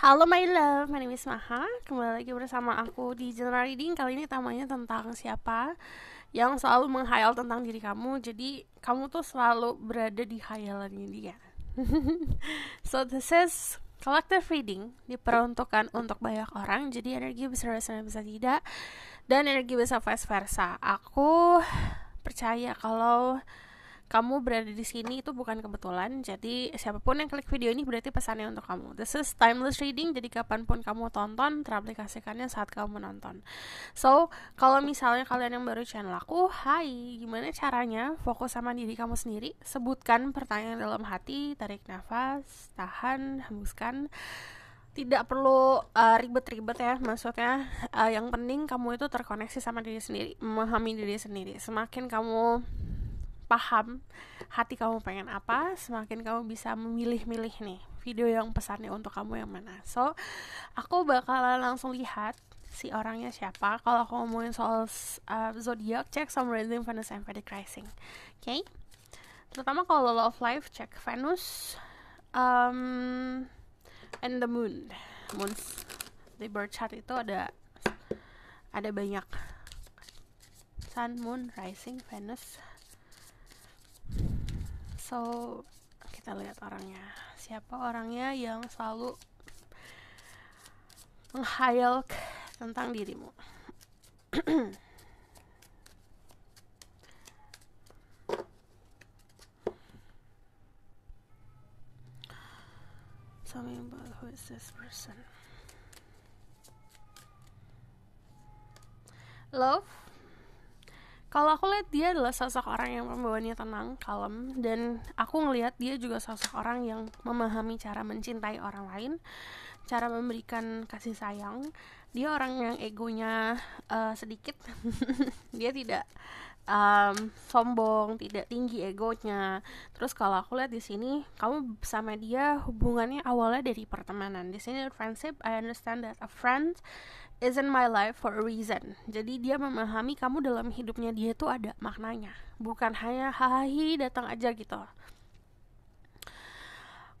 Halo my love, my name is Maha Kembali lagi bersama aku di General Reading Kali ini tamanya tentang siapa yang selalu menghayal tentang diri kamu Jadi kamu tuh selalu berada di hayalannya dia So this is collective reading Diperuntukkan untuk banyak orang Jadi energi besar resonate bisa tidak Dan energi besar vice versa Aku percaya kalau kamu berada di sini itu bukan kebetulan jadi siapapun yang klik video ini berarti pesannya untuk kamu this is timeless reading jadi kapanpun kamu tonton teraplikasikannya saat kamu menonton so kalau misalnya kalian yang baru channel aku hai gimana caranya fokus sama diri kamu sendiri sebutkan pertanyaan dalam hati tarik nafas tahan hembuskan tidak perlu ribet eh, ribet-ribet ya maksudnya uh, yang penting kamu itu terkoneksi sama diri sendiri memahami diri sendiri semakin kamu paham hati kamu pengen apa, semakin kamu bisa memilih-milih nih video yang pesannya untuk kamu yang mana. So, aku bakalan langsung lihat si orangnya siapa. Kalau aku ngomongin soal uh, zodiak, cek some rising Venus and Vedic rising. Oke. Okay? Terutama kalau love life, cek Venus um, and the moon. moon di birth chart itu ada ada banyak Sun, Moon, Rising, Venus, so kita lihat orangnya siapa orangnya yang selalu menghayal tentang dirimu Tell me about who is this person. Love kalau aku lihat dia adalah sosok orang yang membawanya tenang, kalem, dan aku ngelihat dia juga sosok orang yang memahami cara mencintai orang lain, cara memberikan kasih sayang. Dia orang yang egonya uh, sedikit, dia tidak um, sombong, tidak tinggi egonya. Terus kalau aku lihat di sini, kamu sama dia hubungannya awalnya dari pertemanan. Di sini friendship, I understand that a friend is in my life for a reason. Jadi dia memahami kamu dalam hidupnya dia itu ada maknanya, bukan hanya hahi datang aja gitu.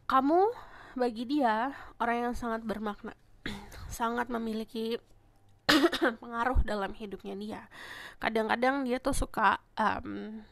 Kamu bagi dia orang yang sangat bermakna, sangat memiliki pengaruh dalam hidupnya dia. Kadang-kadang dia tuh suka um,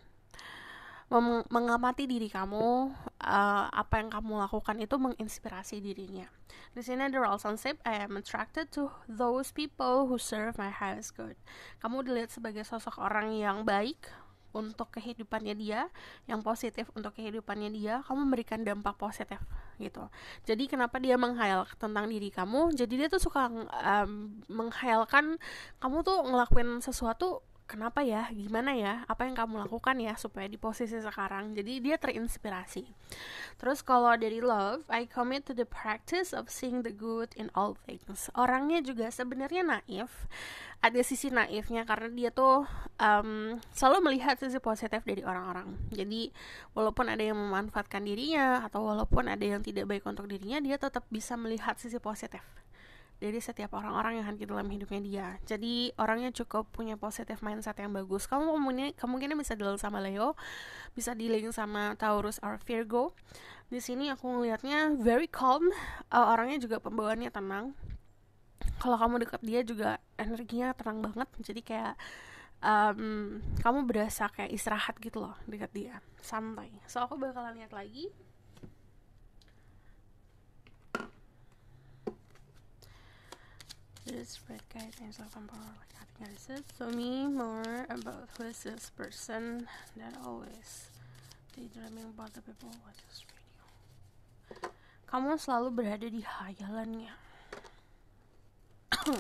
mengamati diri kamu, uh, apa yang kamu lakukan itu menginspirasi dirinya. Di sini ada relationship, I am attracted to those people who serve my highest good. Kamu dilihat sebagai sosok orang yang baik, untuk kehidupannya dia, yang positif untuk kehidupannya dia, kamu memberikan dampak positif gitu. Jadi kenapa dia menghayal tentang diri kamu? Jadi dia tuh suka um, menghayalkan kamu tuh ngelakuin sesuatu kenapa ya gimana ya apa yang kamu lakukan ya supaya di posisi sekarang jadi dia terinspirasi terus kalau dari love I commit to the practice of seeing the good in all things orangnya juga sebenarnya naif ada sisi naifnya karena dia tuh um, selalu melihat sisi positif dari orang-orang jadi walaupun ada yang memanfaatkan dirinya atau walaupun ada yang tidak baik untuk dirinya dia tetap bisa melihat sisi positif dari setiap orang-orang yang hadir dalam hidupnya dia. Jadi orangnya cukup punya positif mindset yang bagus. Kamu kemungkinan, kemungkinan bisa deal sama Leo, bisa dealing sama Taurus or Virgo. Di sini aku ngelihatnya very calm, uh, orangnya juga pembawaannya tenang. Kalau kamu dekat dia juga energinya tenang banget. Jadi kayak um, kamu berasa kayak istirahat gitu loh dekat dia, santai. So aku bakalan lihat lagi this red guy named Vampire, like I think I said. So me more about who is this person that always daydreaming about the people watch this video. Kamu selalu berada di hayalannya.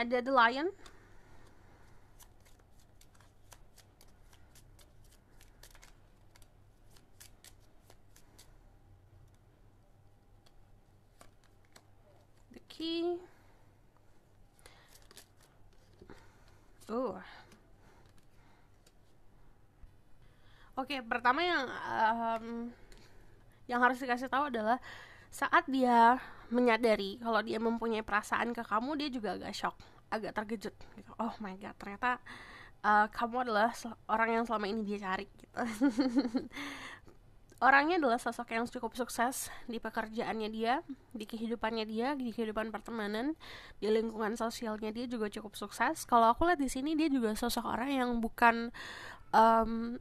Ada the lion, Oke, okay, pertama yang um, yang harus dikasih tahu adalah saat dia menyadari kalau dia mempunyai perasaan ke kamu, dia juga agak shock, agak terkejut gitu. Oh my god, ternyata uh, kamu adalah orang yang selama ini dia cari gitu. Orangnya adalah sosok yang cukup sukses di pekerjaannya dia, di kehidupannya dia, di kehidupan pertemanan, di lingkungan sosialnya dia juga cukup sukses. Kalau aku lihat di sini dia juga sosok orang yang bukan um,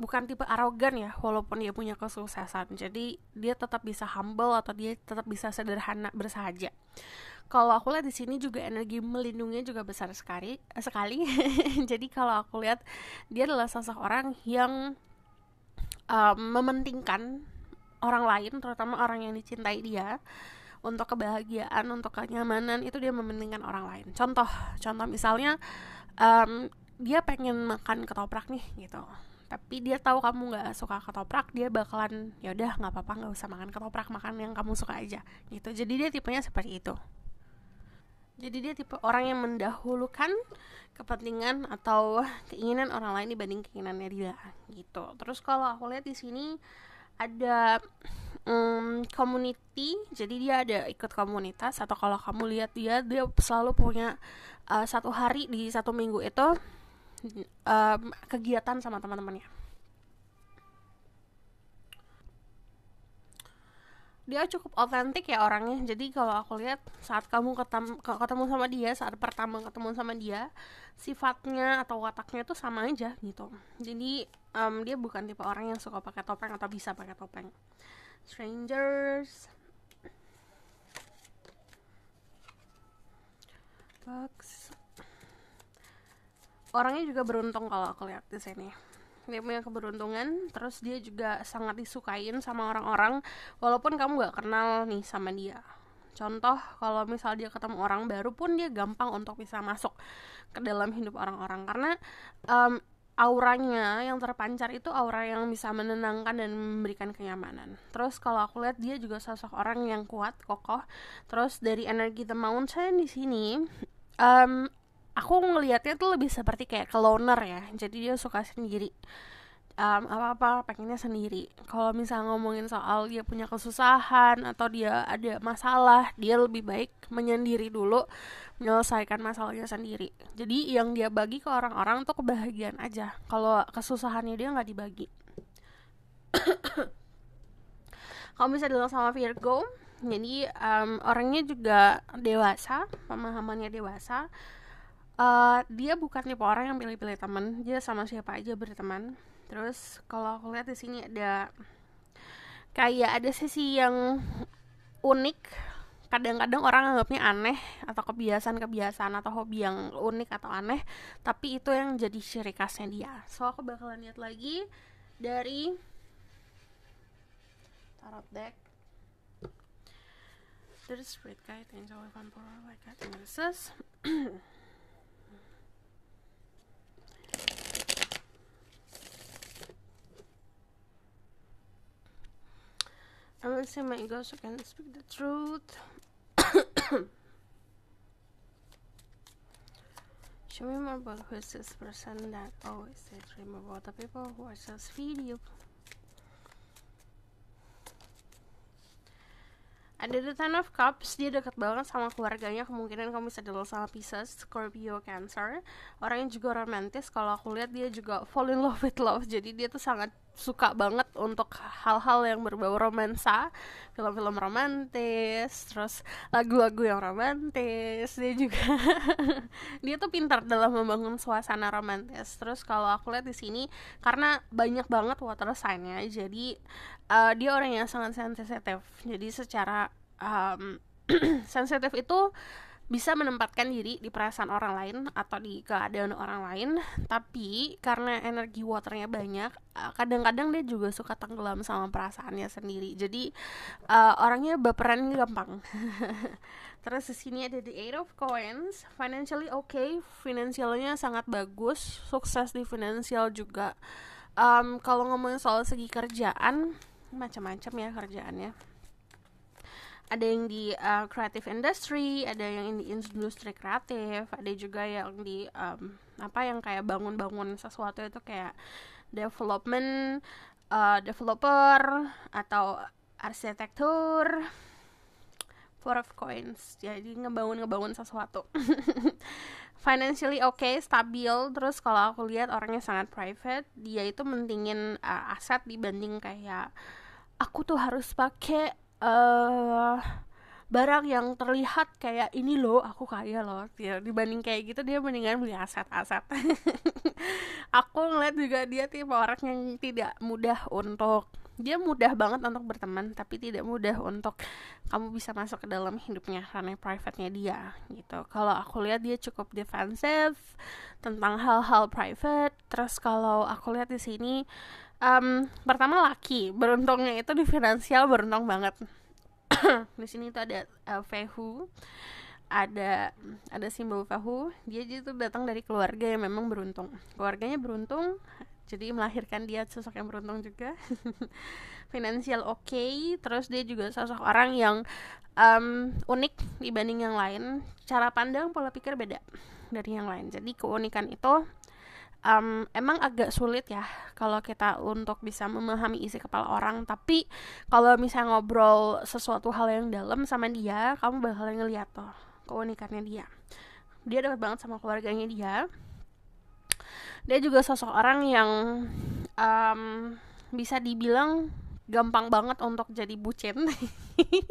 bukan tipe arogan ya walaupun dia punya kesuksesan jadi dia tetap bisa humble atau dia tetap bisa sederhana bersahaja kalau aku lihat di sini juga energi melindunginya juga besar sekali eh, sekali jadi kalau aku lihat dia adalah sosok orang yang um, mementingkan orang lain terutama orang yang dicintai dia untuk kebahagiaan untuk kenyamanan itu dia mementingkan orang lain contoh contoh misalnya um, dia pengen makan ketoprak nih gitu tapi dia tahu kamu nggak suka ketoprak dia bakalan ya udah nggak apa-apa nggak usah makan ketoprak makan yang kamu suka aja gitu jadi dia tipenya seperti itu jadi dia tipe orang yang mendahulukan kepentingan atau keinginan orang lain dibanding keinginannya dia gitu terus kalau aku lihat di sini ada um, community jadi dia ada ikut komunitas atau kalau kamu lihat dia dia selalu punya uh, satu hari di satu minggu itu kegiatan sama teman-temannya dia cukup otentik ya orangnya jadi kalau aku lihat saat kamu ketemu ketemu sama dia saat pertama ketemu sama dia sifatnya atau wataknya itu sama aja gitu jadi um, dia bukan tipe orang yang suka pakai topeng atau bisa pakai topeng strangers bugs orangnya juga beruntung kalau aku lihat di sini dia punya keberuntungan terus dia juga sangat disukain sama orang-orang walaupun kamu gak kenal nih sama dia contoh kalau misal dia ketemu orang baru pun dia gampang untuk bisa masuk ke dalam hidup orang-orang karena um, auranya yang terpancar itu aura yang bisa menenangkan dan memberikan kenyamanan. Terus kalau aku lihat dia juga sosok orang yang kuat, kokoh. Terus dari energi the mountain di sini um, aku ngelihatnya tuh lebih seperti kayak keloner ya jadi dia suka sendiri um, apa-apa pengennya sendiri kalau misalnya ngomongin soal dia punya kesusahan atau dia ada masalah dia lebih baik menyendiri dulu menyelesaikan masalahnya sendiri jadi yang dia bagi ke orang-orang tuh kebahagiaan aja kalau kesusahannya dia nggak dibagi kalau bisa bilang sama Virgo jadi um, orangnya juga dewasa pemahamannya dewasa uh, dia bukan tipe orang yang pilih-pilih teman dia sama siapa aja berteman terus kalau aku lihat di sini ada kayak ada sisi yang unik kadang-kadang orang anggapnya aneh atau kebiasaan-kebiasaan atau hobi yang unik atau aneh tapi itu yang jadi ciri khasnya dia so aku bakalan lihat lagi dari tarot deck there's spirit guide angel of emperor like that silencing my ego so I can speak the truth. Show me more about who is this person that always oh, dream about the people who watch this video. Ada the Ten of Cups, dia dekat banget sama keluarganya, kemungkinan kamu bisa deal sama Pisces, Scorpio, Cancer. Orang yang juga romantis, kalau aku lihat dia juga fall in love with love, jadi dia tuh sangat suka banget untuk hal-hal yang berbau romansa film-film romantis terus lagu-lagu yang romantis dia juga dia tuh pintar dalam membangun suasana romantis terus kalau aku lihat di sini karena banyak banget water signnya jadi uh, dia orang yang sangat sensitif jadi secara um, sensitif itu bisa menempatkan diri di perasaan orang lain atau di keadaan orang lain tapi karena energi waternya banyak eh, kadang-kadang dia juga suka tenggelam sama perasaannya sendiri jadi uh, orangnya baperan gampang terus di sini ada the eight of coins financially okay finansialnya sangat bagus sukses di finansial juga um, kalau ngomongin soal segi kerjaan macam-macam ya kerjaannya ada yang di uh, creative industry, ada yang di industri kreatif, ada juga yang di um, apa yang kayak bangun-bangun sesuatu itu kayak development, uh, developer atau arsitektur, four of coins. Jadi ngebangun-ngebangun sesuatu. Financially oke, okay, stabil. Terus kalau aku lihat orangnya sangat private, dia itu mentingin uh, aset dibanding kayak aku tuh harus pakai uh, barang yang terlihat kayak ini loh aku kaya loh ya, dibanding kayak gitu dia mendingan beli aset-aset aku ngeliat juga dia tipe orang yang tidak mudah untuk dia mudah banget untuk berteman tapi tidak mudah untuk kamu bisa masuk ke dalam hidupnya karena private-nya dia gitu kalau aku lihat dia cukup defensif tentang hal-hal private terus kalau aku lihat di sini um, pertama laki beruntungnya itu di finansial beruntung banget di sini itu ada uh, Fehu ada ada simbol Fehu dia itu datang dari keluarga yang memang beruntung keluarganya beruntung jadi melahirkan dia sosok yang beruntung juga finansial oke okay. terus dia juga sosok orang yang um, unik dibanding yang lain cara pandang pola pikir beda dari yang lain jadi keunikan itu um, emang agak sulit ya kalau kita untuk bisa memahami isi kepala orang tapi kalau misalnya ngobrol sesuatu hal yang dalam sama dia kamu bakal ngeliat tuh keunikannya dia dia dekat banget sama keluarganya dia dia juga sosok orang yang um, bisa dibilang gampang banget untuk jadi bucin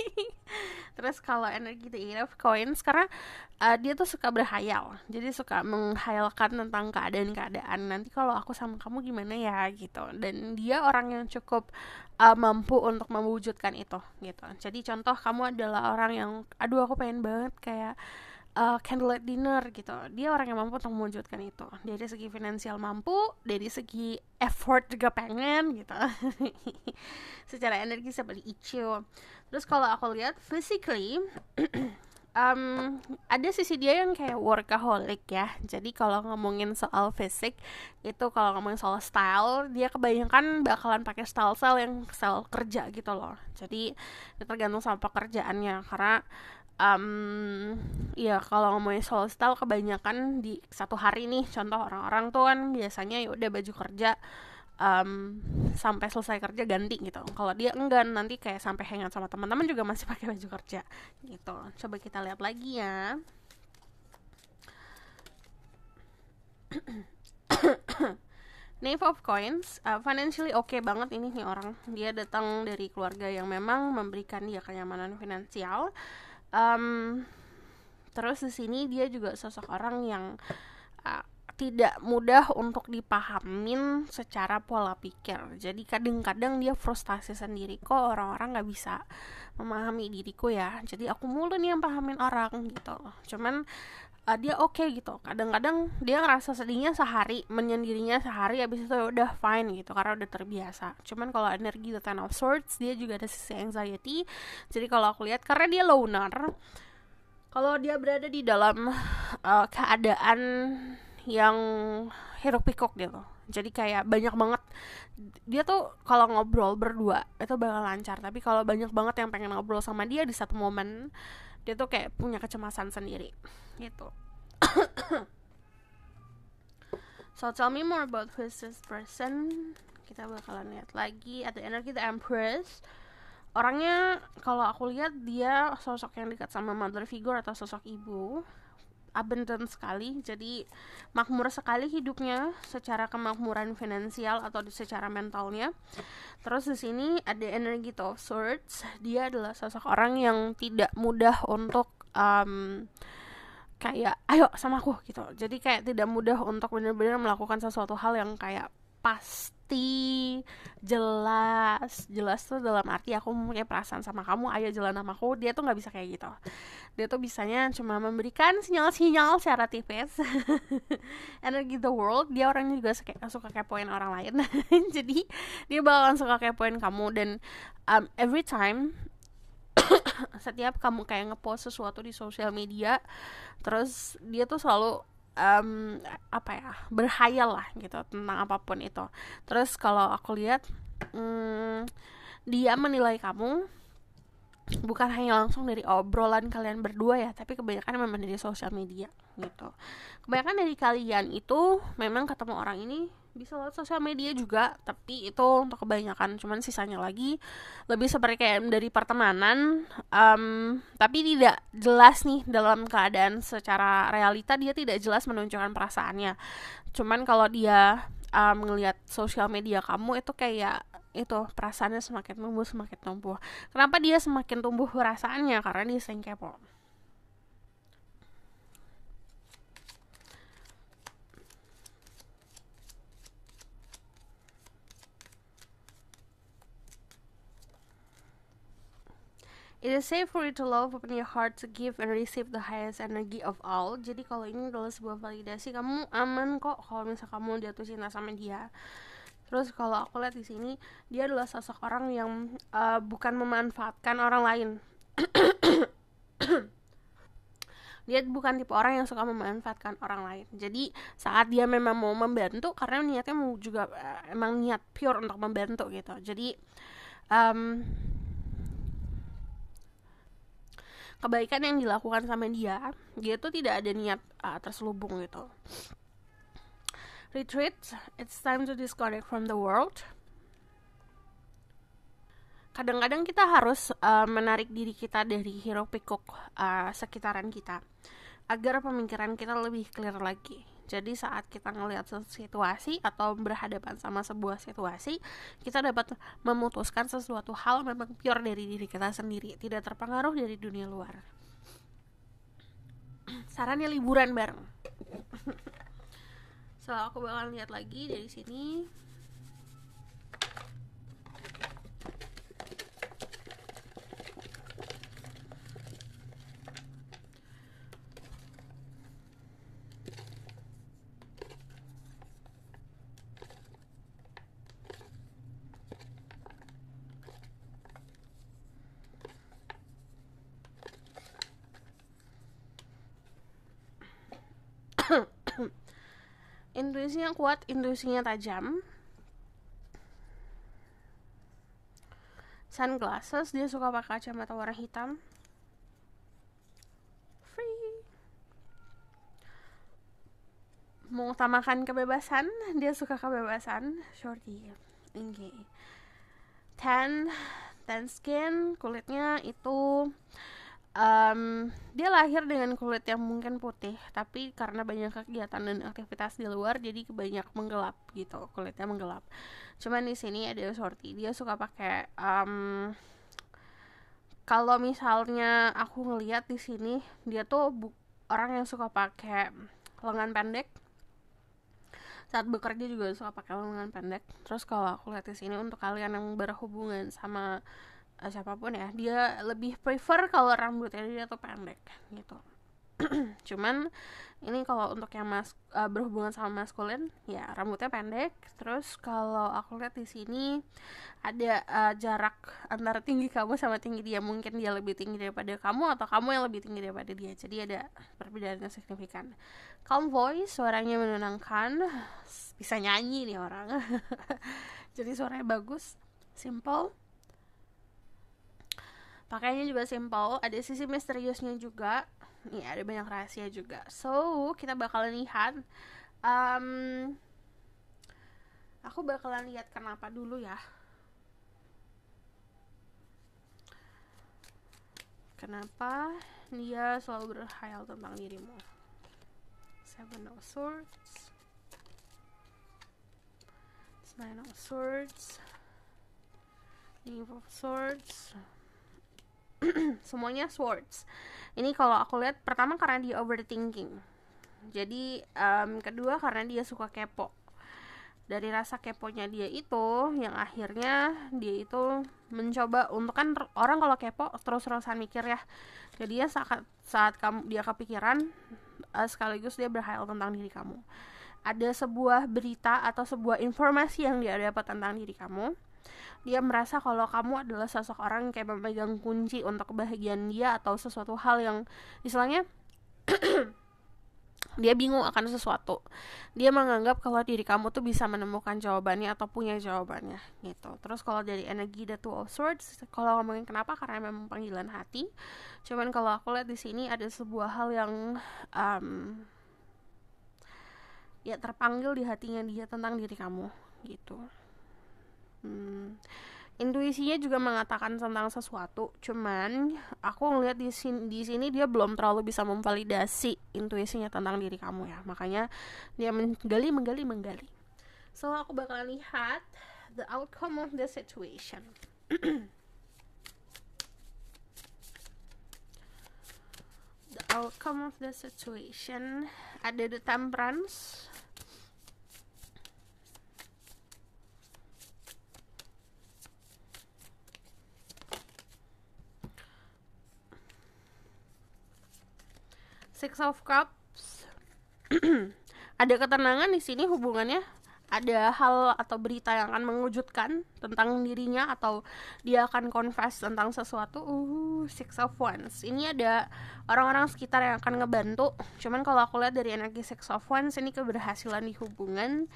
terus kalau energi the eight of coins karena uh, dia tuh suka berhayal jadi suka menghayalkan tentang keadaan-keadaan nanti kalau aku sama kamu gimana ya gitu dan dia orang yang cukup uh, mampu untuk mewujudkan itu gitu jadi contoh kamu adalah orang yang aduh aku pengen banget kayak uh, candlelight dinner gitu dia orang yang mampu untuk mewujudkan itu dari segi finansial mampu dari segi effort juga pengen gitu secara energi saya beli icu terus kalau aku lihat physically um, ada sisi dia yang kayak workaholic ya jadi kalau ngomongin soal fisik itu kalau ngomongin soal style dia kebanyakan bakalan pakai style style yang style kerja gitu loh jadi ya tergantung sama pekerjaannya karena um, ya kalau ngomongin soal style kebanyakan di satu hari nih contoh orang-orang tuh kan biasanya ya udah baju kerja um, sampai selesai kerja ganti gitu kalau dia enggan nanti kayak sampai hangat sama teman-teman juga masih pakai baju kerja gitu coba kita lihat lagi ya Knave of Coins, uh, financially oke okay banget ini nih orang. Dia datang dari keluarga yang memang memberikan dia kenyamanan finansial um, terus di sini dia juga sosok orang yang uh, tidak mudah untuk dipahamin secara pola pikir. Jadi kadang-kadang dia frustasi sendiri kok orang-orang nggak bisa memahami diriku ya. Jadi aku mulu nih yang pahamin orang gitu Cuman uh, dia oke okay, gitu. Kadang-kadang dia ngerasa sedihnya sehari, menyendirinya sehari habis itu ya udah fine gitu karena udah terbiasa. Cuman kalau energi The Ten of Swords dia juga ada sisi anxiety. Jadi kalau aku lihat karena dia loner kalau dia berada di dalam uh, keadaan yang hero pikok gitu jadi kayak banyak banget dia tuh kalau ngobrol berdua itu bakal lancar tapi kalau banyak banget yang pengen ngobrol sama dia di satu momen dia tuh kayak punya kecemasan sendiri gitu so tell me more about who is this person kita bakalan lihat lagi at the energy the empress orangnya kalau aku lihat dia sosok yang dekat sama mother figure atau sosok ibu abundant sekali jadi makmur sekali hidupnya secara kemakmuran finansial atau secara mentalnya terus di sini ada energi of swords dia adalah sosok orang yang tidak mudah untuk um, kayak ayo sama aku gitu jadi kayak tidak mudah untuk benar-benar melakukan sesuatu hal yang kayak pas hati jelas jelas tuh dalam arti aku mempunyai perasaan sama kamu ayo jalan sama aku dia tuh nggak bisa kayak gitu dia tuh bisanya cuma memberikan sinyal-sinyal secara tipis energi the world dia orangnya juga suka, suka kepoin orang lain jadi dia bakalan suka kepoin kamu dan um, every time setiap kamu kayak ngepost sesuatu di sosial media terus dia tuh selalu um, apa ya berhayal lah gitu tentang apapun itu terus kalau aku lihat um, dia menilai kamu bukan hanya langsung dari obrolan kalian berdua ya tapi kebanyakan memang dari sosial media gitu kebanyakan dari kalian itu memang ketemu orang ini bisa lewat sosial media juga tapi itu untuk kebanyakan cuman sisanya lagi lebih seperti kayak dari pertemanan um, tapi tidak jelas nih dalam keadaan secara realita dia tidak jelas menunjukkan perasaannya cuman kalau dia um, sosial media kamu itu kayak itu perasaannya semakin tumbuh semakin tumbuh kenapa dia semakin tumbuh perasaannya karena dia sering kepo It is safe for you to love, open your heart to give and receive the highest energy of all. Jadi kalau ini adalah sebuah validasi, kamu aman kok kalau misal kamu jatuh cinta sama dia. Terus kalau aku lihat di sini dia adalah sosok orang yang uh, bukan memanfaatkan orang lain. dia bukan tipe orang yang suka memanfaatkan orang lain jadi saat dia memang mau membantu karena niatnya mau juga uh, emang niat pure untuk membantu gitu jadi um, kebaikan yang dilakukan sama dia dia tuh tidak ada niat uh, terselubung gitu retreat, it's time to disconnect from the world. Kadang-kadang kita harus uh, menarik diri kita dari hero pikuk uh, sekitaran kita agar pemikiran kita lebih clear lagi. Jadi saat kita ngelihat situasi atau berhadapan sama sebuah situasi, kita dapat memutuskan sesuatu hal memang pure dari diri kita sendiri, tidak terpengaruh dari dunia luar. Sarannya liburan bareng. setelah aku bakal lihat lagi dari sini intuisinya kuat intuisinya tajam sunglasses dia suka pakai kacamata warna hitam free mengutamakan kebebasan dia suka kebebasan shorty tinggi. okay. tan tan skin kulitnya itu um, dia lahir dengan kulit yang mungkin putih tapi karena banyak kegiatan dan aktivitas di luar jadi banyak menggelap gitu kulitnya menggelap cuman di sini ada sorti dia suka pakai um, kalau misalnya aku ngeliat di sini dia tuh orang yang suka pakai lengan pendek saat bekerja juga suka pakai lengan pendek terus kalau aku lihat di sini untuk kalian yang berhubungan sama Eh, siapapun ya dia lebih prefer kalau rambutnya dia tuh pendek gitu cuman ini kalau untuk yang mas uh, berhubungan sama maskulin ya rambutnya pendek terus kalau aku lihat di sini ada uh, jarak antara tinggi kamu sama tinggi dia mungkin dia lebih tinggi daripada kamu atau kamu yang lebih tinggi daripada dia jadi ada perbedaan yang signifikan calm voice suaranya menenangkan bisa nyanyi nih orang jadi suaranya bagus simple pakainya juga simple ada sisi misteriusnya juga nih ada banyak rahasia juga so kita bakalan lihat um, aku bakalan lihat kenapa dulu ya kenapa dia selalu berhayal tentang dirimu seven of swords nine of swords king of swords semuanya swords ini kalau aku lihat pertama karena dia overthinking jadi um, kedua karena dia suka kepo dari rasa keponya dia itu yang akhirnya dia itu mencoba untuk kan orang kalau kepo terus-terusan mikir ya jadi ya saat saat kamu dia kepikiran uh, sekaligus dia berhayal tentang diri kamu ada sebuah berita atau sebuah informasi yang dia dapat tentang diri kamu dia merasa kalau kamu adalah sosok orang yang kayak memegang kunci untuk kebahagiaan dia atau sesuatu hal yang istilahnya dia bingung akan sesuatu dia menganggap kalau diri kamu tuh bisa menemukan jawabannya atau punya jawabannya gitu terus kalau dari energi the two of swords kalau ngomongin kenapa karena memang panggilan hati cuman kalau aku lihat di sini ada sebuah hal yang um, ya terpanggil di hatinya dia tentang diri kamu gitu hmm, intuisinya juga mengatakan tentang sesuatu cuman aku ngelihat di sini di sini dia belum terlalu bisa memvalidasi intuisinya tentang diri kamu ya makanya dia menggali menggali menggali so aku bakalan lihat the outcome of the situation the outcome of the situation ada the temperance Six of Cups ada ketenangan di sini hubungannya ada hal atau berita yang akan mengejutkan tentang dirinya atau dia akan confess tentang sesuatu uh six of wands ini ada orang-orang sekitar yang akan ngebantu cuman kalau aku lihat dari energi six of wands ini keberhasilan di hubungan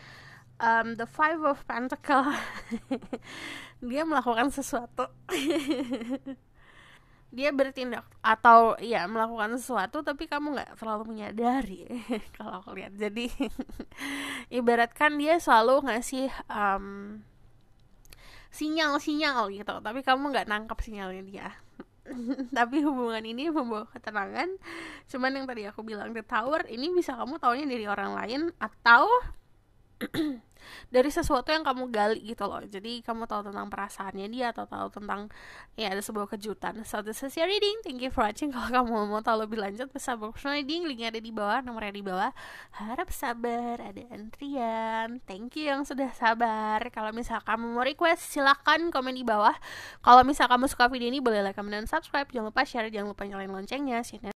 um, the five of Pentacles dia melakukan sesuatu dia bertindak atau ya melakukan sesuatu tapi kamu nggak selalu menyadari kalau aku lihat jadi ibaratkan dia selalu ngasih um, sinyal-sinyal gitu tapi kamu nggak nangkap sinyalnya dia tapi hubungan ini membawa ketenangan cuman yang tadi aku bilang the tower ini bisa kamu taunya dari orang lain atau dari sesuatu yang kamu gali gitu loh jadi kamu tahu tentang perasaannya dia atau tahu tentang ya ada sebuah kejutan so this is your reading thank you for watching kalau kamu mau tahu lebih lanjut bisa box reading linknya ada di bawah nomornya di bawah harap sabar ada antrian thank you yang sudah sabar kalau misal kamu mau request silahkan komen di bawah kalau misal kamu suka video ini boleh like comment dan subscribe jangan lupa share jangan lupa nyalain loncengnya